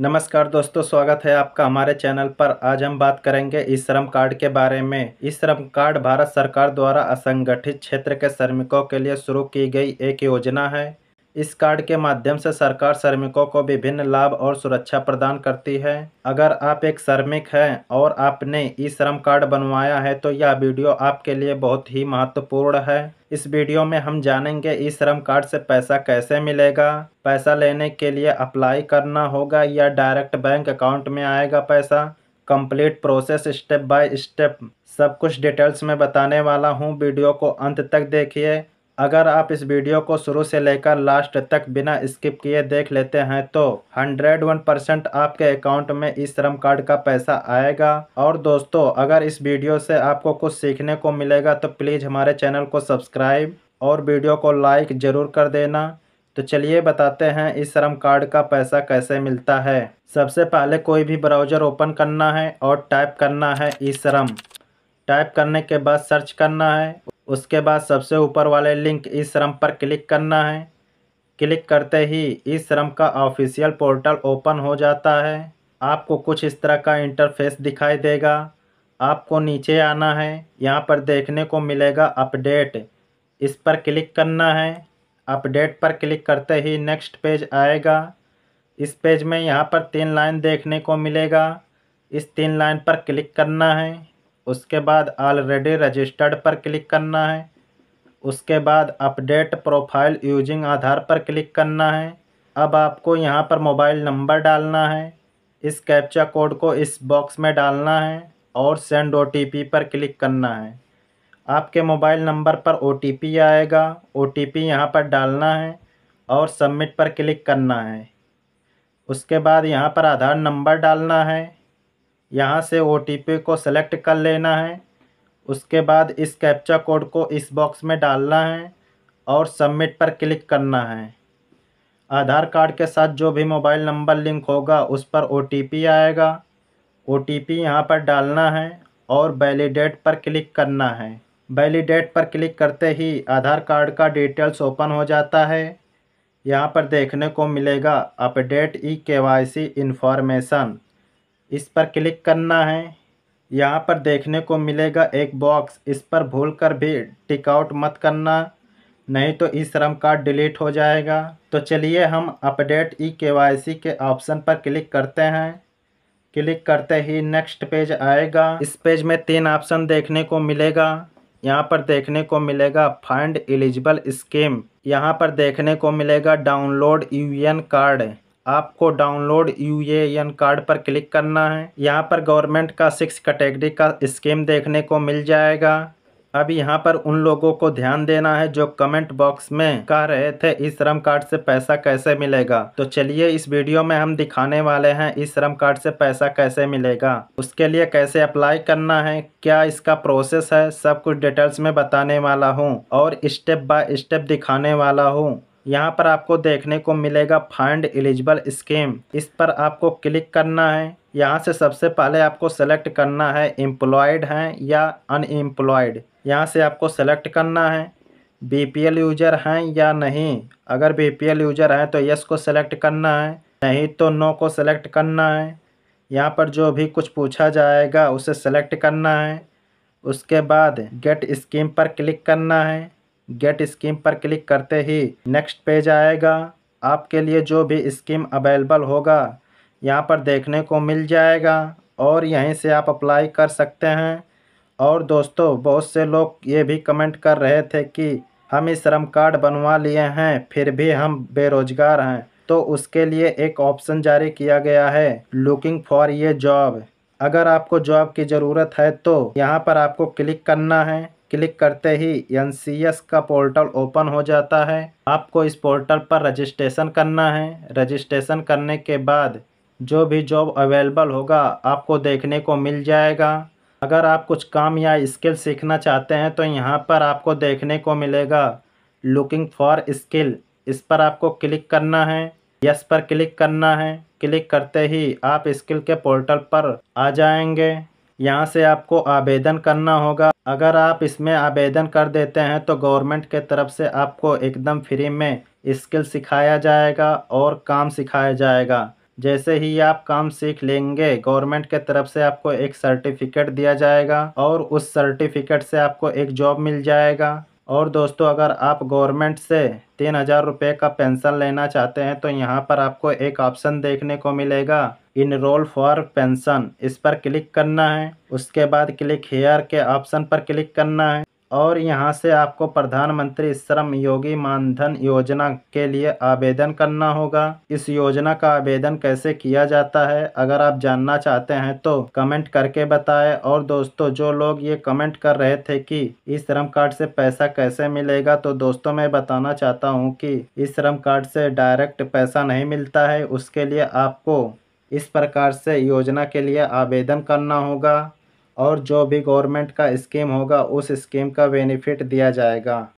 नमस्कार दोस्तों स्वागत है आपका हमारे चैनल पर आज हम बात करेंगे इस श्रम कार्ड के बारे में इस श्रम कार्ड भारत सरकार द्वारा असंगठित क्षेत्र के श्रमिकों के लिए शुरू की गई एक योजना है इस कार्ड के माध्यम से सरकार श्रमिकों को विभिन्न लाभ और सुरक्षा प्रदान करती है अगर आप एक श्रमिक हैं और आपने ई श्रम कार्ड बनवाया है तो यह वीडियो आपके लिए बहुत ही महत्वपूर्ण है इस वीडियो में हम जानेंगे ई श्रम कार्ड से पैसा कैसे मिलेगा पैसा लेने के लिए अप्लाई करना होगा या डायरेक्ट बैंक अकाउंट में आएगा पैसा complete process step by step सब कुछ डिटेल्स में बताने वाला हूँ वीडियो को अंत तक देखिए अगर आप इस वीडियो को शुरू से लेकर लास्ट तक बिना स्किप किए देख लेते हैं तो 101 परसेंट आपके अकाउंट में इस श्रम कार्ड का पैसा आएगा और दोस्तों अगर इस वीडियो से आपको कुछ सीखने को मिलेगा तो प्लीज़ हमारे चैनल को सब्सक्राइब और वीडियो को लाइक ज़रूर कर देना तो चलिए बताते हैं इस श्रम कार्ड का पैसा कैसे मिलता है सबसे पहले कोई भी ब्राउज़र ओपन करना है और टाइप करना है ई श्रम टाइप करने के बाद सर्च करना है उसके बाद सबसे ऊपर वाले लिंक ई श्रम पर क्लिक करना है क्लिक करते ही ई श्रम का ऑफिशियल पोर्टल ओपन हो जाता है आपको कुछ इस तरह का इंटरफेस दिखाई देगा आपको नीचे आना है यहाँ पर देखने को मिलेगा अपडेट इस पर क्लिक करना है अपडेट पर क्लिक करते ही नेक्स्ट पेज आएगा इस पेज में यहाँ पर तीन लाइन देखने को मिलेगा इस तीन लाइन पर क्लिक करना है उसके बाद ऑलरेडी रजिस्टर्ड पर क्लिक करना है उसके बाद अपडेट प्रोफाइल यूजिंग आधार पर क्लिक करना है अब आपको यहाँ पर मोबाइल नंबर डालना है इस कैप्चा कोड को इस बॉक्स में डालना है और सेंड ओ पर क्लिक करना है आपके मोबाइल नंबर पर ओ आएगा ओ टी पी यहाँ पर डालना है और सबमिट पर क्लिक करना है उसके बाद यहाँ पर आधार नंबर डालना है यहाँ से ओ को सेलेक्ट कर लेना है उसके बाद इस कैप्चा कोड को इस बॉक्स में डालना है और सबमिट पर क्लिक करना है आधार कार्ड के साथ जो भी मोबाइल नंबर लिंक होगा उस पर ओ आएगा ओ टी पी यहाँ पर डालना है और वैलीडेट पर क्लिक करना है वैलीडेट पर क्लिक करते ही आधार कार्ड का डिटेल्स ओपन हो जाता है यहाँ पर देखने को मिलेगा अपडेट ई के वाई सी इन्फॉर्मेशन इस पर क्लिक करना है यहाँ पर देखने को मिलेगा एक बॉक्स इस पर भूल कर भी टिकआउट मत करना नहीं तो ई श्रम कार्ड डिलीट हो जाएगा तो चलिए हम अपडेट ई के के ऑप्शन पर क्लिक करते हैं क्लिक करते ही नेक्स्ट पेज आएगा इस पेज में तीन ऑप्शन देखने को मिलेगा यहाँ पर देखने को मिलेगा फाइंड एलिजिबल स्कीम यहाँ पर देखने को मिलेगा डाउनलोड यूएन कार्ड आपको डाउनलोड यूएएन कार्ड पर क्लिक करना है यहाँ पर गवर्नमेंट का सिक्स कैटेगरी का स्कीम देखने को मिल जाएगा अब यहाँ पर उन लोगों को ध्यान देना है जो कमेंट बॉक्स में कह रहे थे इस श्रम कार्ड से पैसा कैसे मिलेगा तो चलिए इस वीडियो में हम दिखाने वाले हैं इस श्रम कार्ड से पैसा कैसे मिलेगा उसके लिए कैसे अप्लाई करना है क्या इसका प्रोसेस है सब कुछ डिटेल्स में बताने वाला हूँ और स्टेप बाय स्टेप दिखाने वाला हूँ यहाँ पर आपको देखने को मिलेगा फंड एलिजिबल स्कीम इस पर आपको क्लिक करना है यहाँ से सबसे पहले आपको सेलेक्ट करना है एम्प्लॉयड हैं या अनएम्प्लॉयड यहाँ से आपको सेलेक्ट करना है बीपीएल यूज़र हैं या नहीं अगर बीपीएल यूज़र हैं तो यस को सेलेक्ट करना है नहीं तो नो को सेलेक्ट करना है यहाँ पर जो भी कुछ पूछा जाएगा उसे सेलेक्ट करना है उसके बाद गेट स्कीम पर क्लिक करना है गेट स्कीम पर क्लिक करते ही नेक्स्ट पेज आएगा आपके लिए जो भी स्कीम अवेलेबल होगा यहाँ पर देखने को मिल जाएगा और यहीं से आप अप्लाई कर सकते हैं और दोस्तों बहुत से लोग ये भी कमेंट कर रहे थे कि हम इस श्रम कार्ड बनवा लिए हैं फिर भी हम बेरोज़गार हैं तो उसके लिए एक ऑप्शन जारी किया गया है लुकिंग फॉर ये जॉब अगर आपको जॉब की ज़रूरत है तो यहाँ पर आपको क्लिक करना है क्लिक करते ही एन का पोर्टल ओपन हो जाता है आपको इस पोर्टल पर रजिस्ट्रेशन करना है रजिस्ट्रेशन करने के बाद जो भी जॉब अवेलेबल होगा आपको देखने को मिल जाएगा अगर आप कुछ काम या स्किल सीखना चाहते हैं तो यहाँ पर आपको देखने को मिलेगा लुकिंग फॉर स्किल इस पर आपको क्लिक करना है यस पर क्लिक करना है क्लिक करते ही आप स्किल के पोर्टल पर आ जाएंगे यहाँ से आपको आवेदन करना होगा अगर आप इसमें आवेदन कर देते हैं तो गवर्नमेंट के तरफ से आपको एकदम फ्री में स्किल सिखाया जाएगा और काम सिखाया जाएगा जैसे ही आप काम सीख लेंगे गवर्नमेंट के तरफ से आपको एक सर्टिफिकेट दिया जाएगा और उस सर्टिफिकेट से आपको एक जॉब मिल जाएगा और दोस्तों अगर आप गवर्नमेंट से तीन हज़ार रुपये का पेंशन लेना चाहते हैं तो यहाँ पर आपको एक ऑप्शन देखने को मिलेगा इनरोल फॉर पेंशन इस पर क्लिक करना है उसके बाद क्लिक हेयर के ऑप्शन पर क्लिक करना है और यहां से आपको प्रधानमंत्री श्रम योगी मानधन योजना के लिए आवेदन करना होगा इस योजना का आवेदन कैसे किया जाता है अगर आप जानना चाहते हैं तो कमेंट करके बताएं और दोस्तों जो लोग ये कमेंट कर रहे थे कि इस श्रम कार्ड से पैसा कैसे मिलेगा तो दोस्तों मैं बताना चाहता हूँ कि इस श्रम कार्ड से डायरेक्ट पैसा नहीं मिलता है उसके लिए आपको इस प्रकार से योजना के लिए आवेदन करना होगा और जो भी गवर्नमेंट का स्कीम होगा उस स्कीम का बेनिफिट दिया जाएगा